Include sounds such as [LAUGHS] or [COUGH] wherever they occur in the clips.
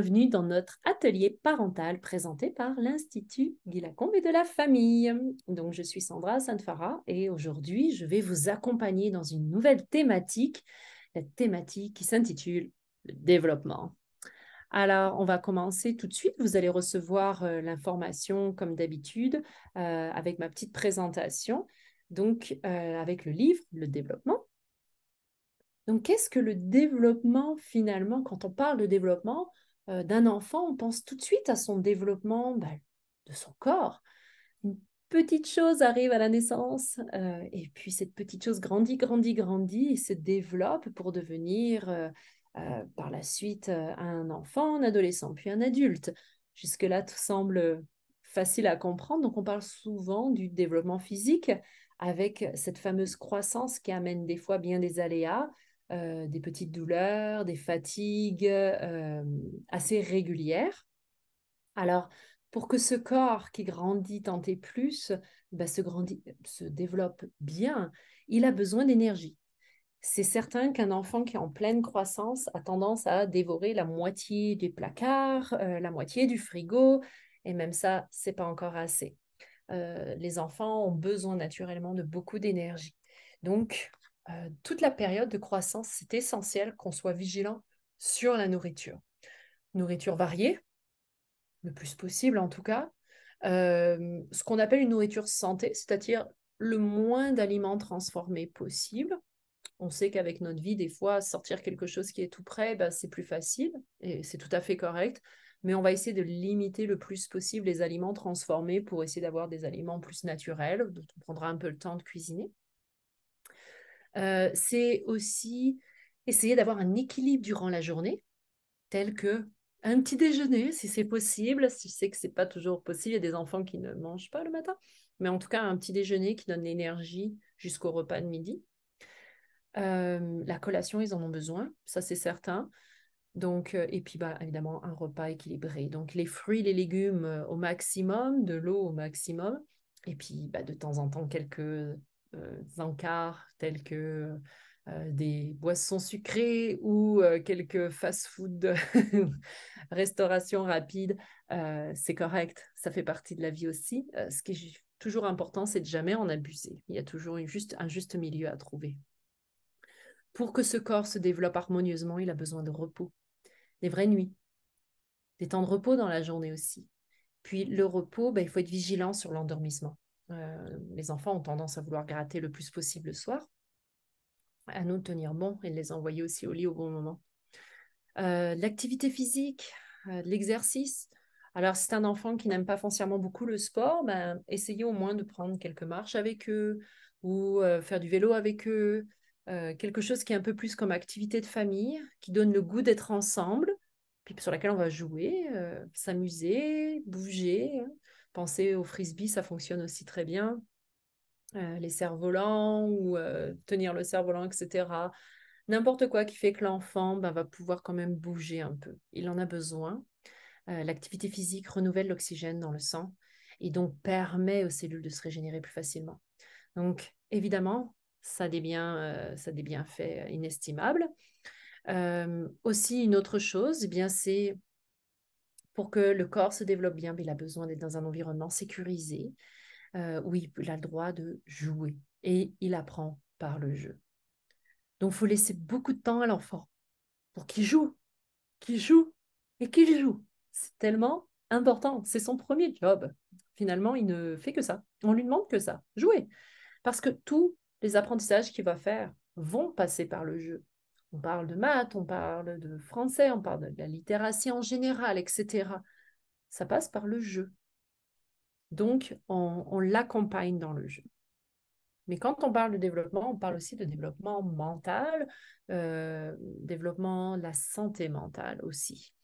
bienvenue dans notre atelier parental présenté par l'Institut Guy et de la famille. Donc je suis Sandra Sanfara et aujourd'hui je vais vous accompagner dans une nouvelle thématique, la thématique qui s'intitule le développement. Alors, on va commencer tout de suite. Vous allez recevoir euh, l'information comme d'habitude euh, avec ma petite présentation, donc euh, avec le livre Le développement. Donc, qu'est-ce que le développement finalement Quand on parle de développement, euh, d'un enfant, on pense tout de suite à son développement bah, de son corps. Une petite chose arrive à la naissance euh, et puis cette petite chose grandit, grandit, grandit et se développe pour devenir euh, par la suite un enfant, un adolescent, puis un adulte. Jusque-là, tout semble facile à comprendre. Donc on parle souvent du développement physique avec cette fameuse croissance qui amène des fois bien des aléas, euh, des petites douleurs, des fatigues euh, assez régulières. Alors, pour que ce corps qui grandit tant et plus bah, se, grandit, se développe bien, il a besoin d'énergie. C'est certain qu'un enfant qui est en pleine croissance a tendance à dévorer la moitié du placard, euh, la moitié du frigo, et même ça, c'est pas encore assez. les enfants ont besoin naturellement de beaucoup d'énergie. Donc, euh, toute la période de croissance, c'est essentiel qu'on soit vigilant sur la nourriture. Nourriture variée, le plus possible en tout cas. Euh, ce qu'on appelle une nourriture santé, c'est-à-dire le moins d'aliments transformés possible. On sait qu'avec notre vie, des fois, sortir quelque chose qui est tout près bah, c'est plus facile et c'est tout à fait correct. Mais on va essayer de limiter le plus possible les aliments transformés pour essayer d'avoir des aliments plus naturels, dont on prendra un peu le temps de cuisiner. Euh, c'est aussi essayer d'avoir un équilibre durant la journée, tel que un petit déjeuner, si c'est possible, si je sais que n'est pas toujours possible, il y a des enfants qui ne mangent pas le matin, mais en tout cas un petit déjeuner qui donne l'énergie jusqu'au repas de midi. Euh, la collation, ils en ont besoin, ça c'est certain. Donc, euh, et puis bah, évidemment, un repas équilibré. Donc, les fruits, les légumes au maximum, de l'eau au maximum, et puis bah, de temps en temps quelques euh, encarts tels que euh, des boissons sucrées ou euh, quelques fast-food, [LAUGHS] restauration rapide, c'est correct, ça fait partie de la vie aussi. ce qui est toujours important, c'est de jamais en abuser. Il y a toujours juste, un juste milieu à trouver. Pour que ce corps se développe harmonieusement, il a besoin de repos, des vraies nuits, des temps de repos dans la journée aussi. Puis le repos, ben, il faut être vigilant sur l'endormissement. Euh, les enfants ont tendance à vouloir gratter le plus possible le soir. À nous tenir bon et les envoyer aussi au lit au bon moment. Euh, l'activité physique, euh, l'exercice. Alors, si c'est un enfant qui n'aime pas foncièrement beaucoup le sport, ben, essayez au moins de prendre quelques marches avec eux ou faire du vélo avec eux. quelque chose qui est un peu plus comme activité de famille, qui donne le goût d'être ensemble, puis sur laquelle on va jouer, s'amuser, bouger. Hein. Penser au frisbee, ça fonctionne aussi très bien. Euh, les cerfs-volants ou euh, tenir le cerf-volant, etc. N'importe quoi qui fait que l'enfant ben, va pouvoir quand même bouger un peu. Il en a besoin. Euh, l'activité physique renouvelle l'oxygène dans le sang et donc permet aux cellules de se régénérer plus facilement. Donc évidemment, ça a des, biens, ça des bienfaits inestimables. aussi, une autre chose, eh bien c'est pour que le corps se développe bien, mais il a besoin d'être dans un environnement sécurisé euh, où il, a le droit de jouer et il apprend par le jeu. Donc, il faut laisser beaucoup de temps à l'enfant pour qu'il joue, qu'il joue et qu'il joue. C'est tellement important. C'est son premier job. Finalement, il ne fait que ça. On lui demande que ça, jouer. Parce que tous les apprentissages qu'il va faire vont passer par le jeu. On parle de maths, on parle de français, on parle de la littératie en général, etc. Ça passe par le jeu. Donc, on, l'accompagne dans le jeu. Mais quand on parle de développement, on parle aussi de développement mental, euh, développement de la santé mentale aussi.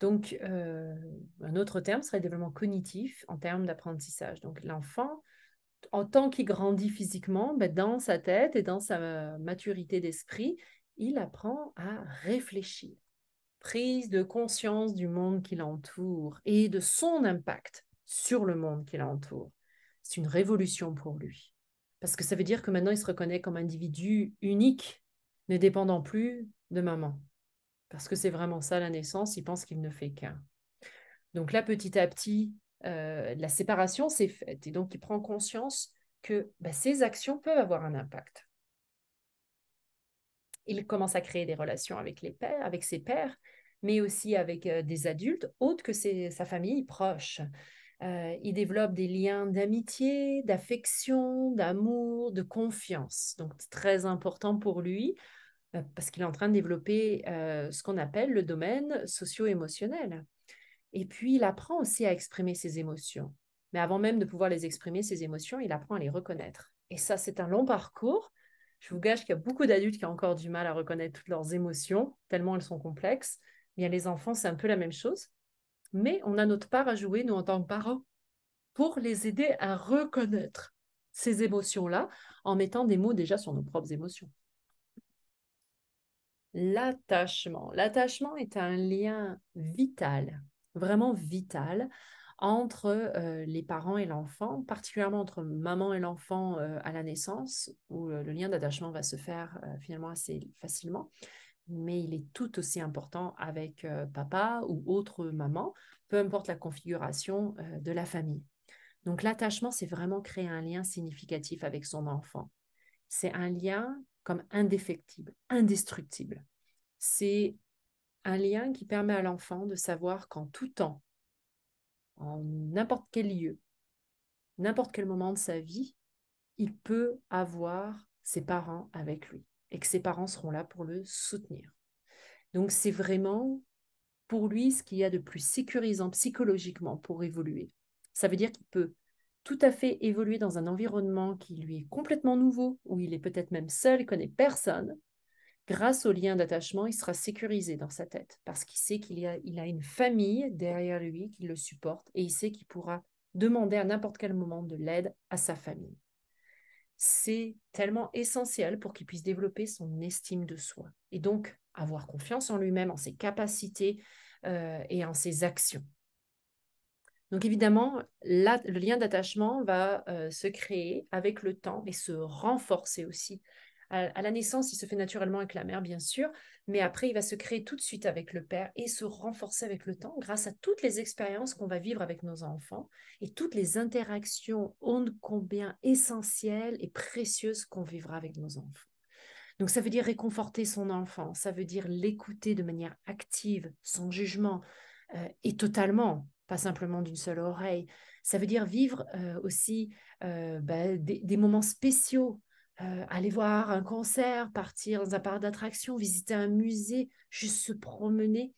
Donc, euh, un autre terme serait développement cognitif en termes d'apprentissage. Donc, l'enfant, en tant qu'il grandit physiquement, ben, dans sa tête et dans sa maturité d'esprit, il apprend à réfléchir. Prise de conscience du monde qui l'entoure et de son impact sur le monde qui l'entoure. C'est une révolution pour lui. Parce que ça veut dire que maintenant, il se reconnaît comme individu unique, ne dépendant plus de maman. Parce que c'est vraiment ça la naissance, il pense qu'il ne fait qu'un. Donc là, petit à petit, euh, la séparation s'est faite. Et donc, il prend conscience que bah, ses actions peuvent avoir un impact il commence à créer des relations avec les pères, avec ses pères, mais aussi avec euh, des adultes autres que sa famille proche. Euh, il développe des liens d'amitié, d'affection, d'amour, de confiance. Donc très important pour lui euh, parce qu'il est en train de développer ce qu'on appelle le domaine socio-émotionnel. Et puis il apprend aussi à exprimer ses émotions. Mais avant même de pouvoir les exprimer, ses émotions, il apprend à les reconnaître. Et ça, c'est un long parcours je vous gâche qu'il y a beaucoup d'adultes qui ont encore du mal à reconnaître toutes leurs émotions, tellement elles sont complexes. Bien, les enfants, c'est un peu la même chose. Mais on a notre part à jouer, nous, en tant que parents, pour les aider à reconnaître ces émotions-là en mettant des mots déjà sur nos propres émotions. L'attachement. L'attachement est un lien vital, vraiment vital, entre les parents et l'enfant, particulièrement entre maman et l'enfant à la naissance, où le lien d'attachement va se faire finalement assez facilement. Mais il est tout aussi important avec papa ou autre maman, peu importe la configuration de la famille. Donc l'attachement, c'est vraiment créer un lien significatif avec son enfant. C'est un lien comme indéfectible, indestructible. C'est un lien qui permet à l'enfant de savoir qu'en tout temps, n'importe quel lieu, n'importe quel moment de sa vie, il peut avoir ses parents avec lui et que ses parents seront là pour le soutenir. Donc c'est vraiment pour lui ce qu'il y a de plus sécurisant psychologiquement pour évoluer. Ça veut dire qu'il peut tout à fait évoluer dans un environnement qui lui est complètement nouveau, où il est peut-être même seul, il connaît personne, grâce au lien d'attachement, il sera sécurisé dans sa tête parce qu'il sait qu'il a, une famille derrière lui qui le supporte et il sait qu'il pourra demander à n'importe quel moment de l'aide à sa famille. C'est tellement essentiel pour qu'il puisse développer son estime de soi et donc avoir confiance en lui-même, en ses capacités euh, et en ses actions. Donc évidemment, le lien d'attachement va euh, se créer avec le temps et se renforcer aussi à, la naissance, il se fait naturellement avec la mère, bien sûr, mais après, il va se créer tout de suite avec le père et se renforcer avec le temps grâce à toutes les expériences qu'on va vivre avec nos enfants et toutes les interactions, ondes combien essentielles et précieuses qu'on vivra avec nos enfants. Donc ça veut dire réconforter son enfant, ça veut dire l'écouter de manière active, sans jugement euh, et totalement, pas simplement d'une seule oreille. Ça veut dire vivre euh, aussi euh, bah, des, moments spéciaux euh, aller voir un concert, partir dans un parc d'attractions, visiter un musée, juste se promener,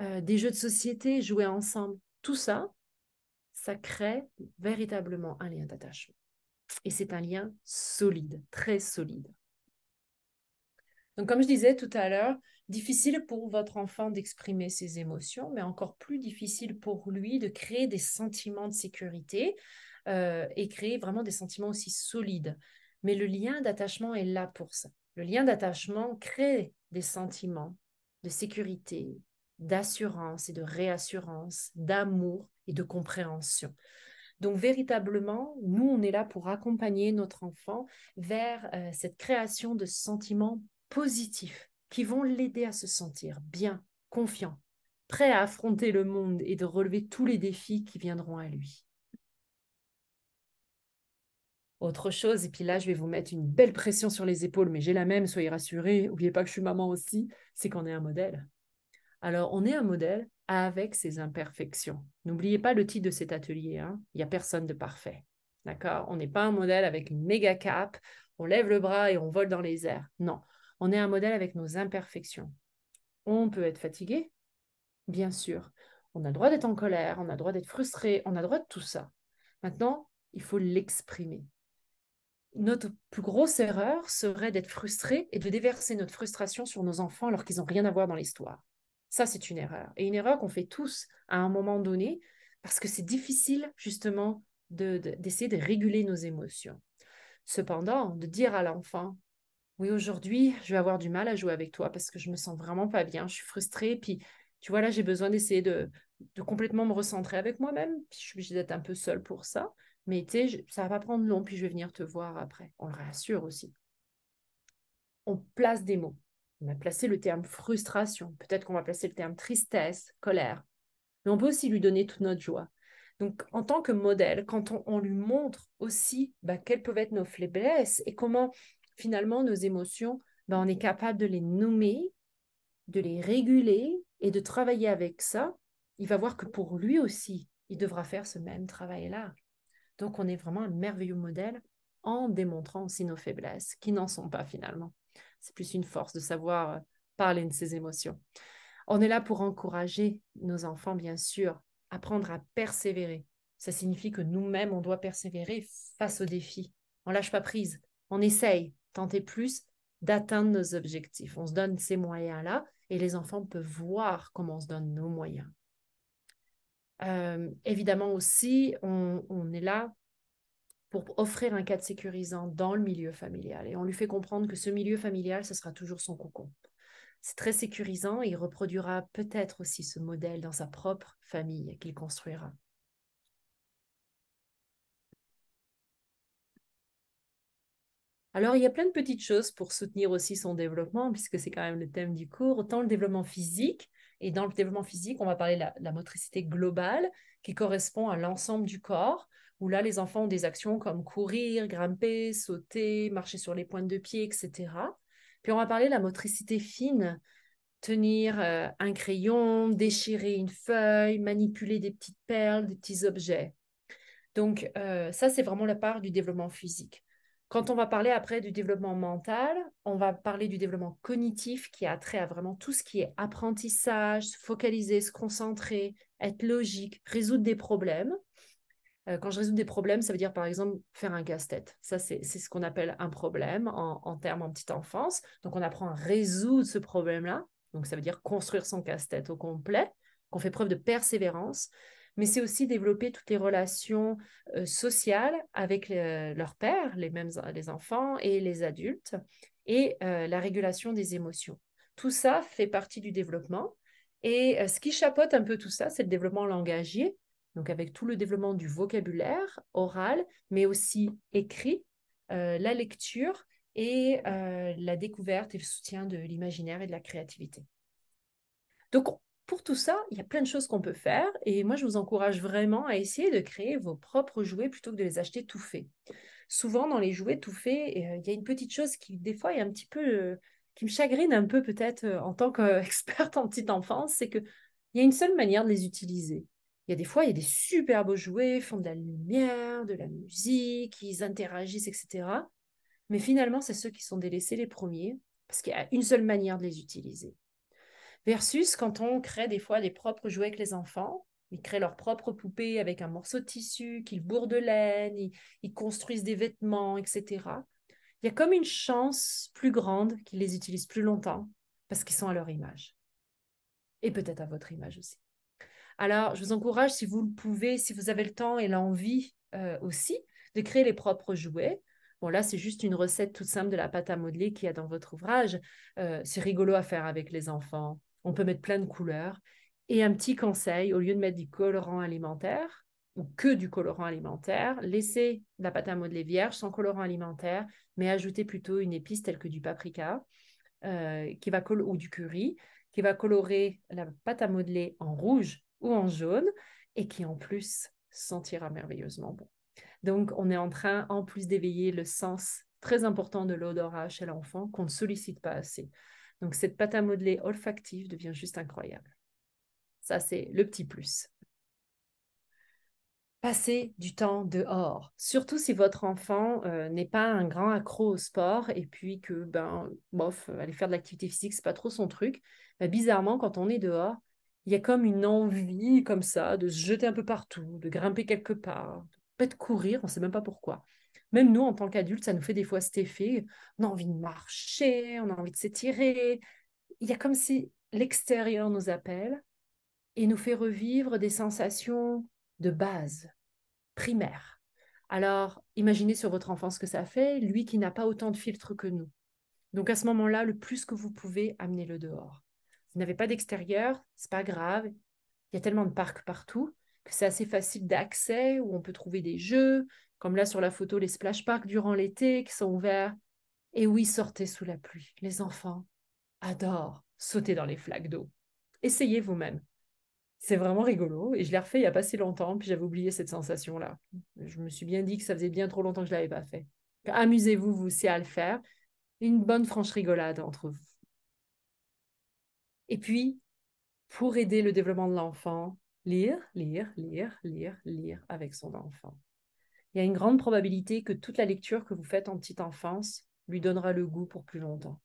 euh, des jeux de société, jouer ensemble. Tout ça, ça crée véritablement un lien d'attachement. Et c'est un lien solide, très solide. Donc, comme je disais tout à l'heure, difficile pour votre enfant d'exprimer ses émotions, mais encore plus difficile pour lui de créer des sentiments de sécurité euh, et créer vraiment des sentiments aussi solides. Mais le lien d'attachement est là pour ça. Le lien d'attachement crée des sentiments de sécurité, d'assurance et de réassurance, d'amour et de compréhension. Donc véritablement, nous, on est là pour accompagner notre enfant vers euh, cette création de sentiments positifs qui vont l'aider à se sentir bien, confiant, prêt à affronter le monde et de relever tous les défis qui viendront à lui autre chose. Et puis là, je vais vous mettre une belle pression sur les épaules, mais j'ai la même, soyez rassurés, n'oubliez pas que je suis maman aussi, c'est qu'on est un modèle. Alors, on est un modèle avec ses imperfections. N'oubliez pas le titre de cet atelier, hein. il n'y a personne de parfait. D'accord On n'est pas un modèle avec une méga cape, on lève le bras et on vole dans les airs. Non, on est un modèle avec nos imperfections. On peut être fatigué, bien sûr. On a le droit d'être en colère, on a le droit d'être frustré, on a le droit de tout ça. Maintenant, il faut l'exprimer notre plus grosse erreur serait d'être frustré et de déverser notre frustration sur nos enfants alors qu'ils n'ont rien à voir dans l'histoire. Ça, c'est une erreur. Et une erreur qu'on fait tous à un moment donné parce que c'est difficile justement d'essayer de, réguler nos émotions. Cependant, de dire à l'enfant, oui, aujourd'hui, je vais avoir du mal à jouer avec toi parce que je me sens vraiment pas bien, je suis frustrée, puis tu vois, là, j'ai besoin d'essayer de, complètement me recentrer avec moi-même, puis je suis obligée d'être un peu seule pour ça mais tu sais, ça va pas prendre long, puis je vais venir te voir après. On le rassure aussi. On place des mots. On a placé le terme frustration. Peut-être qu'on va placer le terme tristesse, colère. Mais on peut aussi lui donner toute notre joie. Donc, en tant que modèle, quand on, lui montre aussi bah, quelles peuvent être nos faiblesses et comment finalement nos émotions, bah, on est capable de les nommer, de les réguler et de travailler avec ça, il va voir que pour lui aussi, il devra faire ce même travail-là. Donc, on est vraiment un merveilleux modèle en démontrant aussi nos faiblesses, qui n'en sont pas finalement. C'est plus une force de savoir euh, parler de ses émotions. On est là pour encourager nos enfants, bien sûr, apprendre à persévérer. Ça signifie que nous-mêmes, on doit persévérer face aux défis. On lâche pas prise, on essaye, tenter plus, d'atteindre nos objectifs. On se donne ces moyens-là et les enfants peuvent voir comment on se donne nos moyens. Euh, évidemment aussi, on, on, est là pour offrir un cadre sécurisant dans le milieu familial. Et on lui fait comprendre que ce milieu familial, ce sera toujours son cocon. C'est très sécurisant et il reproduira peut-être aussi ce modèle dans sa propre famille qu'il construira. Alors, il y a plein de petites choses pour soutenir aussi son développement, puisque c'est quand même le thème du cours, autant le développement physique et dans le développement physique, on va parler de la, motricité globale qui correspond à l'ensemble du corps, où là, les enfants ont des actions comme courir, grimper, sauter, marcher sur les pointes de pied, etc. Puis on va parler de la motricité fine, tenir euh, un crayon, déchirer une feuille, manipuler des petites perles, des petits objets. Donc euh, ça, c'est vraiment la part du développement physique. Quand on va parler après du développement mental, on va parler du développement cognitif qui a trait à vraiment tout ce qui est apprentissage, se focaliser, se concentrer, être logique, résoudre des problèmes. Euh, quand je résous des problèmes, ça veut dire par exemple faire un casse-tête. Ça, c'est ce qu'on appelle un problème en, en termes en petite enfance. Donc, on apprend à résoudre ce problème-là. Donc, ça veut dire construire son casse-tête au complet, qu'on fait preuve de persévérance mais c'est aussi développer toutes les relations euh, sociales avec euh, leurs pères, les mêmes les enfants et les adultes, et euh, la régulation des émotions. Tout ça fait partie du développement. Et ce qui chapeaute un peu tout ça, c'est le développement langagier, donc avec tout le développement du vocabulaire oral, mais aussi écrit, la lecture et la découverte et le soutien de l'imaginaire et de la créativité. Donc, pour tout ça, il y a plein de choses qu'on peut faire et moi je vous encourage vraiment à essayer de créer vos propres jouets plutôt que de les acheter tout faits. Souvent dans les jouets tout faits, euh, il y a une petite chose qui des fois est un petit peu euh, qui me chagrine un peu peut-être euh, en tant qu'experte [LAUGHS] en petite enfance, c'est que il y a une seule manière de les utiliser. Il y a des fois, il y a des super beaux jouets, font de la lumière, de la musique, ils interagissent, etc. Mais finalement, c'est ceux qui sont délaissés les premiers, parce qu'il y a une seule manière de les utiliser. Versus quand on crée des fois des propres jouets avec les enfants, ils créent leurs propres poupées avec un morceau de tissu qu'ils bourrent de laine, ils, construisent des vêtements, etc. Il y a comme une chance plus grande qu'ils les utilisent plus longtemps parce qu'ils sont à leur image. Et peut-être à votre image aussi. Alors, je vous encourage, si vous le pouvez, si vous avez le temps et l'envie euh, aussi, de créer les propres jouets. Bon, là, c'est juste une recette toute simple de la pâte à modeler qu'il y a dans votre ouvrage. Euh, c'est rigolo à faire avec les enfants on peut mettre plein de couleurs. Et un petit conseil, au lieu de mettre du colorant alimentaire ou que du colorant alimentaire, laissez la pâte à modeler vierge sans colorant alimentaire, mais ajoutez plutôt une épice telle que du paprika euh, qui va ou du curry qui va colorer la pâte à modeler en rouge ou en jaune et qui en plus sentira merveilleusement bon. Donc on est en train en plus d'éveiller le sens très important de l'odorat chez l'enfant qu'on ne sollicite pas assez. Donc cette pâte à modeler olfactive devient juste incroyable. Ça, c'est le petit plus. Passer du temps dehors, surtout si votre enfant euh, n'est pas un grand accro au sport et puis que, ben, bof, aller faire de l'activité physique, c'est pas trop son truc. Ben, bizarrement, quand on est dehors, il y a comme une envie comme ça de se jeter un peu partout, de grimper quelque part, peut-être courir, on ne sait même pas pourquoi. Même nous, en tant qu'adultes, ça nous fait des fois cet effet. On a envie de marcher, on a envie de s'étirer. Il y a comme si l'extérieur nous appelle et nous fait revivre des sensations de base, primaires. Alors, imaginez sur votre enfant ce que ça fait, lui qui n'a pas autant de filtres que nous. Donc à ce moment-là, le plus que vous pouvez, amenez-le dehors. Vous n'avez pas d'extérieur, c'est pas grave. Il y a tellement de parcs partout que c'est assez facile d'accès où on peut trouver des jeux, comme là sur la photo, les splash parks durant l'été qui sont ouverts. Et oui, sortez sous la pluie. Les enfants adorent sauter dans les flaques d'eau. Essayez vous-même. C'est vraiment rigolo. Et je l'ai refait il n'y a pas si longtemps, puis j'avais oublié cette sensation-là. Je me suis bien dit que ça faisait bien trop longtemps que je ne l'avais pas fait. Amusez-vous, vous aussi, à le faire. Une bonne franche rigolade entre vous. Et puis, pour aider le développement de l'enfant, lire, lire, lire, lire, lire avec son enfant il y a une grande probabilité que toute la lecture que vous faites en petite enfance lui donnera le goût pour plus longtemps.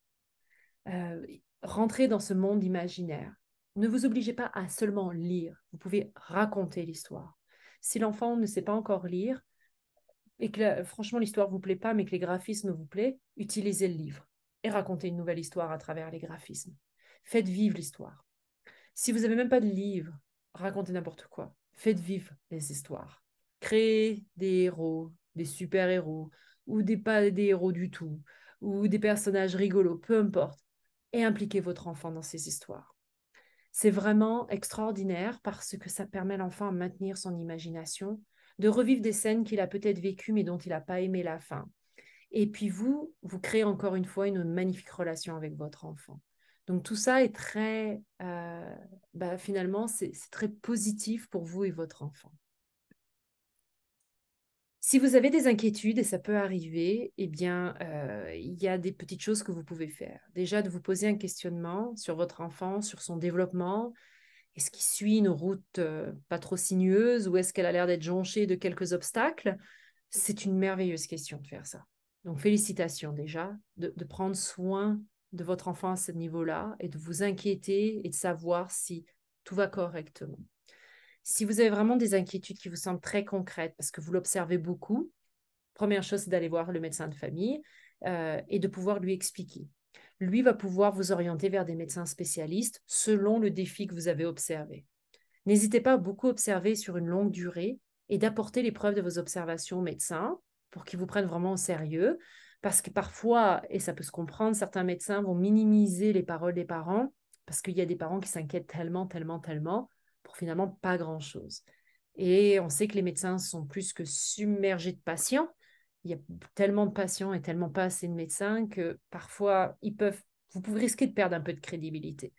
Euh, rentrez dans ce monde imaginaire. Ne vous obligez pas à seulement lire, vous pouvez raconter l'histoire. Si l'enfant ne sait pas encore lire, et que franchement l'histoire ne vous plaît pas, mais que les graphismes vous plaît, utilisez le livre et racontez une nouvelle histoire à travers les graphismes. Faites vivre l'histoire. Si vous n'avez même pas de livre, racontez n'importe quoi. Faites vivre les histoires créer des héros, des super-héros, ou des, pas des héros du tout, ou des personnages rigolos, peu importe, et impliquer votre enfant dans ces histoires. C'est vraiment extraordinaire parce que ça permet à l'enfant de maintenir son imagination, de revivre des scènes qu'il a peut-être vécues mais dont il n'a pas aimé la fin. Et puis vous, vous créez encore une fois une magnifique relation avec votre enfant. Donc tout ça est très, euh, bah, finalement, c'est très positif pour vous et votre enfant. Si vous avez des inquiétudes, et ça peut arriver, eh bien, euh, il y a des petites choses que vous pouvez faire. Déjà, de vous poser un questionnement sur votre enfant, sur son développement. Est-ce qu'il suit une route euh, pas trop sinueuse ou est-ce qu'elle a l'air d'être jonchée de quelques obstacles C'est une merveilleuse question de faire ça. Donc, félicitations déjà de prendre soin de votre enfant à ce niveau-là et de vous inquiéter et de savoir si tout va correctement. Si vous avez vraiment des inquiétudes qui vous semblent très concrètes, parce que vous l'observez beaucoup, première chose, c'est d'aller voir le médecin de famille euh, et de pouvoir lui expliquer. Lui va pouvoir vous orienter vers des médecins spécialistes selon le défi que vous avez observé. N'hésitez pas à beaucoup observer sur une longue durée et d'apporter les preuves de vos observations au médecins pour qu'ils vous prennent vraiment au sérieux. Parce que parfois, et ça peut se comprendre, certains médecins vont minimiser les paroles des parents parce qu'il y a des parents qui s'inquiètent tellement, tellement, tellement pour finalement pas grand-chose. Et on sait que les médecins sont plus que submergés de patients. Il y a tellement de patients et tellement pas assez de médecins que parfois, ils peuvent, vous pouvez risquer de perdre un peu de crédibilité.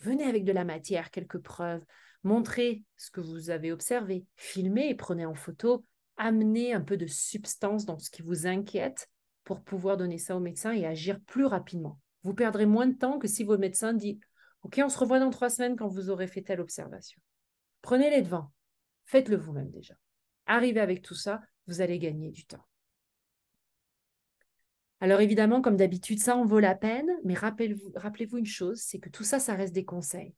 Venez avec de la matière, quelques preuves, montrez ce que vous avez observé, filmez et prenez en photo, amenez un peu de substance dans ce qui vous inquiète pour pouvoir donner ça aux médecin et agir plus rapidement. Vous perdrez moins de temps que si vos médecins disent OK, on se revoit dans trois semaines quand vous aurez fait telle observation. Prenez les devant. Faites-le vous-même déjà. Arrivez avec tout ça, vous allez gagner du temps. Alors évidemment, comme d'habitude, ça en vaut la peine, mais rappelez-vous une chose, c'est que tout ça, ça reste des conseils.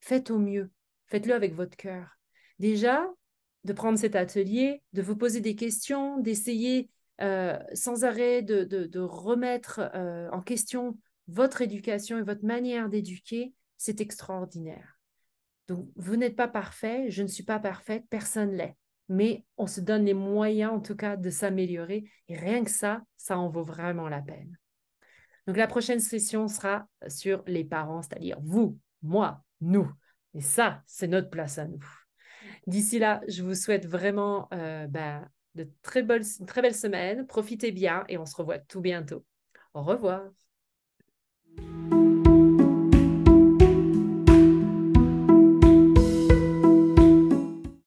Faites au mieux. Faites-le avec votre cœur. Déjà, de prendre cet atelier, de vous poser des questions, d'essayer euh, sans arrêt de, remettre euh, en question votre éducation et votre manière d'éduquer, c'est extraordinaire. Donc, vous n'êtes pas parfait, je ne suis pas parfaite, personne l'est. Mais on se donne les moyens, en tout cas, de s'améliorer. Et rien que ça, ça en vaut vraiment la peine. Donc, la prochaine session sera sur les parents, c'est-à-dire vous, moi, nous. Et ça, c'est notre place à nous. D'ici là, je vous souhaite vraiment euh, ben, de très belles, une très belle semaine. Profitez bien et on se revoit tout bientôt. Au revoir.